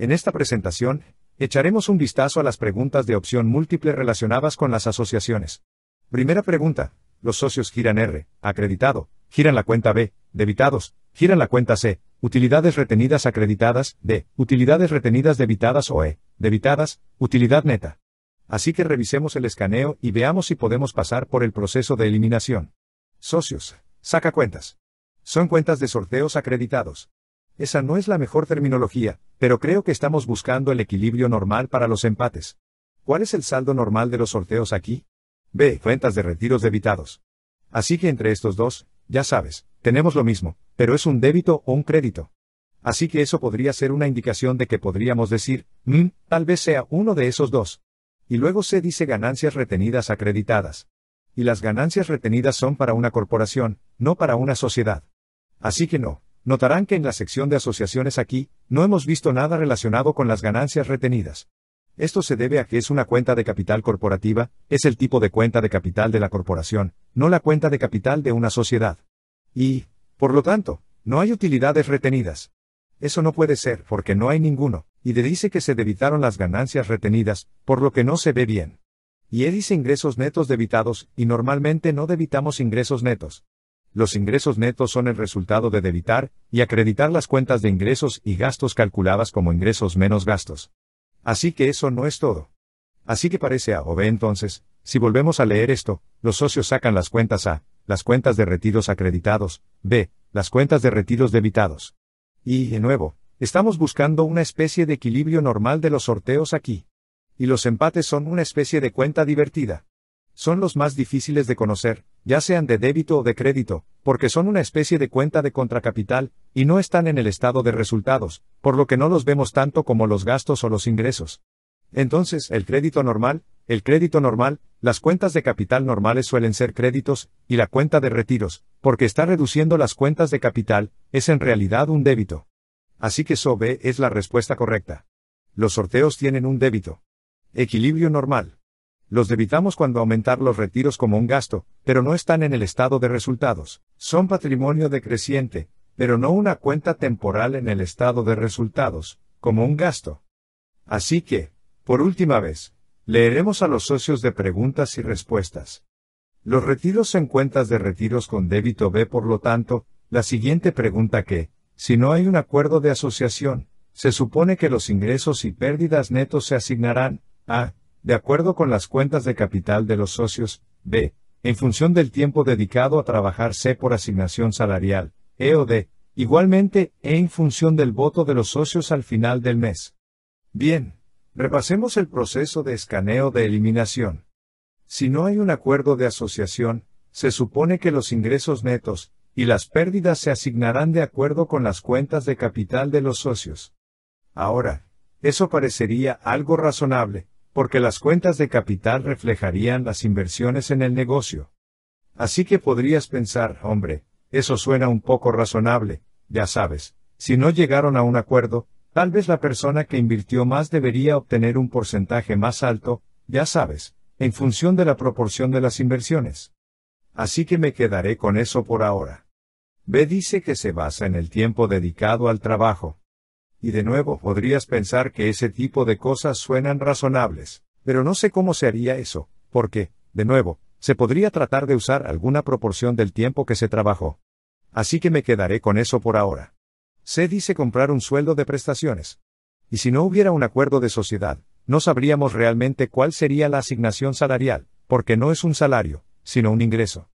En esta presentación, echaremos un vistazo a las preguntas de opción múltiple relacionadas con las asociaciones. Primera pregunta. Los socios giran R, acreditado, giran la cuenta B, debitados, giran la cuenta C, utilidades retenidas acreditadas, D, utilidades retenidas debitadas o E, debitadas, utilidad neta. Así que revisemos el escaneo y veamos si podemos pasar por el proceso de eliminación. Socios, saca cuentas. Son cuentas de sorteos acreditados. Esa no es la mejor terminología, pero creo que estamos buscando el equilibrio normal para los empates. ¿Cuál es el saldo normal de los sorteos aquí? B. cuentas de retiros debitados. Así que entre estos dos, ya sabes, tenemos lo mismo, pero es un débito o un crédito. Así que eso podría ser una indicación de que podríamos decir, mmm, tal vez sea uno de esos dos. Y luego se dice ganancias retenidas acreditadas. Y las ganancias retenidas son para una corporación, no para una sociedad. Así que no, Notarán que en la sección de asociaciones aquí, no hemos visto nada relacionado con las ganancias retenidas. Esto se debe a que es una cuenta de capital corporativa, es el tipo de cuenta de capital de la corporación, no la cuenta de capital de una sociedad. Y, por lo tanto, no hay utilidades retenidas. Eso no puede ser porque no hay ninguno, y le dice que se debitaron las ganancias retenidas, por lo que no se ve bien. Y él dice ingresos netos debitados, y normalmente no debitamos ingresos netos. Los ingresos netos son el resultado de debitar y acreditar las cuentas de ingresos y gastos calculadas como ingresos menos gastos. Así que eso no es todo. Así que parece A o B entonces, si volvemos a leer esto, los socios sacan las cuentas A, las cuentas de retiros acreditados, B, las cuentas de retiros debitados. Y, de nuevo, estamos buscando una especie de equilibrio normal de los sorteos aquí. Y los empates son una especie de cuenta divertida son los más difíciles de conocer, ya sean de débito o de crédito, porque son una especie de cuenta de contracapital, y no están en el estado de resultados, por lo que no los vemos tanto como los gastos o los ingresos. Entonces, el crédito normal, el crédito normal, las cuentas de capital normales suelen ser créditos, y la cuenta de retiros, porque está reduciendo las cuentas de capital, es en realidad un débito. Así que SOB es la respuesta correcta. Los sorteos tienen un débito. Equilibrio normal. Los debitamos cuando aumentar los retiros como un gasto, pero no están en el estado de resultados. Son patrimonio decreciente, pero no una cuenta temporal en el estado de resultados, como un gasto. Así que, por última vez, leeremos a los socios de preguntas y respuestas. Los retiros en cuentas de retiros con débito B, por lo tanto, la siguiente pregunta que, si no hay un acuerdo de asociación, se supone que los ingresos y pérdidas netos se asignarán a de acuerdo con las cuentas de capital de los socios, b, en función del tiempo dedicado a trabajar C por asignación salarial, E o D, igualmente E en función del voto de los socios al final del mes. Bien, repasemos el proceso de escaneo de eliminación. Si no hay un acuerdo de asociación, se supone que los ingresos netos y las pérdidas se asignarán de acuerdo con las cuentas de capital de los socios. Ahora, eso parecería algo razonable, porque las cuentas de capital reflejarían las inversiones en el negocio. Así que podrías pensar, hombre, eso suena un poco razonable, ya sabes, si no llegaron a un acuerdo, tal vez la persona que invirtió más debería obtener un porcentaje más alto, ya sabes, en función de la proporción de las inversiones. Así que me quedaré con eso por ahora. B dice que se basa en el tiempo dedicado al trabajo, y de nuevo podrías pensar que ese tipo de cosas suenan razonables, pero no sé cómo se haría eso, porque, de nuevo, se podría tratar de usar alguna proporción del tiempo que se trabajó. Así que me quedaré con eso por ahora. Se dice comprar un sueldo de prestaciones. Y si no hubiera un acuerdo de sociedad, no sabríamos realmente cuál sería la asignación salarial, porque no es un salario, sino un ingreso.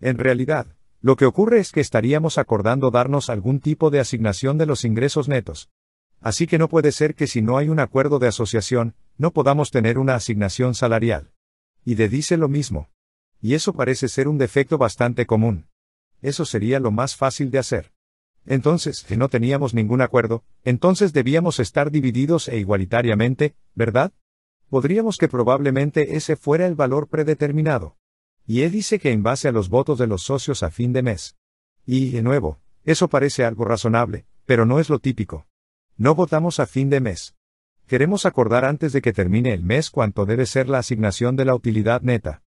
En realidad, lo que ocurre es que estaríamos acordando darnos algún tipo de asignación de los ingresos netos, Así que no puede ser que si no hay un acuerdo de asociación, no podamos tener una asignación salarial. Y de dice lo mismo. Y eso parece ser un defecto bastante común. Eso sería lo más fácil de hacer. Entonces, si no teníamos ningún acuerdo, entonces debíamos estar divididos e igualitariamente, ¿verdad? Podríamos que probablemente ese fuera el valor predeterminado. Y él e dice que en base a los votos de los socios a fin de mes. Y, de nuevo, eso parece algo razonable, pero no es lo típico. No votamos a fin de mes. Queremos acordar antes de que termine el mes cuánto debe ser la asignación de la utilidad neta.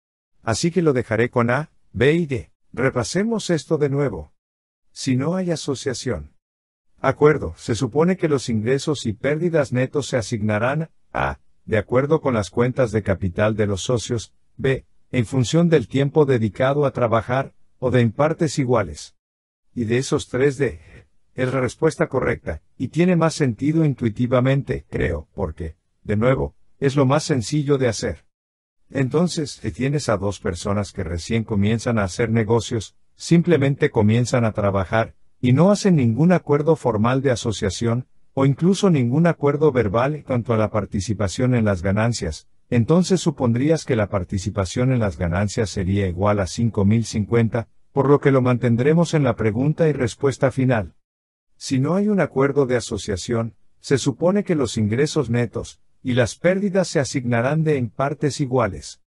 Así que lo dejaré con A, B y D. Repasemos esto de nuevo. Si no hay asociación. Acuerdo. Se supone que los ingresos y pérdidas netos se asignarán a, de acuerdo con las cuentas de capital de los socios, b, en función del tiempo dedicado a trabajar, o de en partes iguales. Y de esos tres d, es la respuesta correcta, y tiene más sentido intuitivamente, creo, porque, de nuevo, es lo más sencillo de hacer. Entonces, si tienes a dos personas que recién comienzan a hacer negocios, simplemente comienzan a trabajar, y no hacen ningún acuerdo formal de asociación, o incluso ningún acuerdo verbal en cuanto a la participación en las ganancias, entonces supondrías que la participación en las ganancias sería igual a 5.050, por lo que lo mantendremos en la pregunta y respuesta final. Si no hay un acuerdo de asociación, se supone que los ingresos netos y las pérdidas se asignarán de en partes iguales.